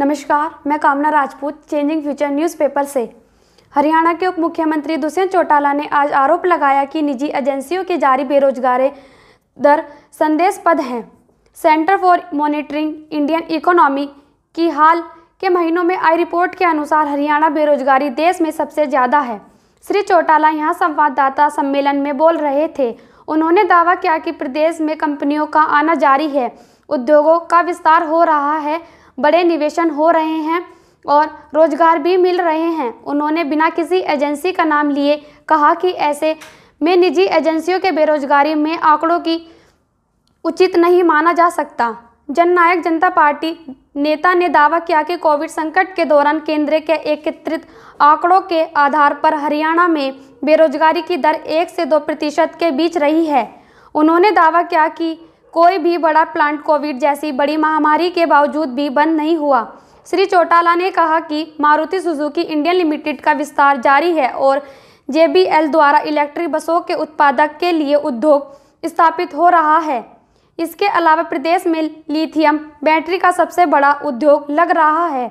नमस्कार मैं कामना राजपूत चेंजिंग फ्यूचर न्यूज़पेपर से हरियाणा के उप मुख्यमंत्री दुष्यंत चौटाला ने आज आरोप लगाया कि निजी एजेंसियों के जारी बेरोजगारी दर संदेश पद हैं center for monitoring Indian economy की हाल के महीनों में आई रिपोर्ट के अनुसार हरियाणा बेरोजगारी देश में सबसे ज़्यादा है श्री चौटाला यहाँ संवाददाता सम्मेलन में बोल रहे थे उन्होंने दावा किया कि प्रदेश में कंपनियों का आना जारी है उद्योगों का विस्तार हो रहा है बड़े निवेशन हो रहे हैं और रोजगार भी मिल रहे हैं उन्होंने बिना किसी एजेंसी का नाम लिए कहा कि ऐसे में निजी एजेंसियों के बेरोजगारी में आंकड़ों की उचित नहीं माना जा सकता जननायक जनता पार्टी नेता ने दावा किया कि कोविड संकट के दौरान केंद्र के एकत्रित आंकड़ों के आधार पर हरियाणा में बेरोजगारी की दर एक से दो प्रतिशत के बीच रही है उन्होंने दावा किया कि कोई भी बड़ा प्लांट कोविड जैसी बड़ी महामारी के बावजूद भी बंद नहीं हुआ श्री चौटाला ने कहा कि मारुति सुजुकी इंडियन लिमिटेड का विस्तार जारी है और जे द्वारा इलेक्ट्रिक बसों के उत्पादक के लिए उद्योग स्थापित हो रहा है इसके अलावा प्रदेश में लिथियम बैटरी का सबसे बड़ा उद्योग लग रहा है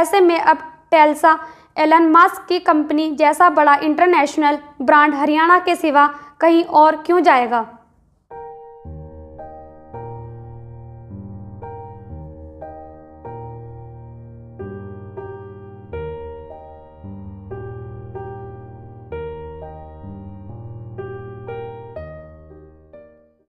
ऐसे में अब टेल्सा एलन मास्क की कंपनी जैसा बड़ा इंटरनेशनल ब्रांड हरियाणा के सिवा कहीं और क्यों जाएगा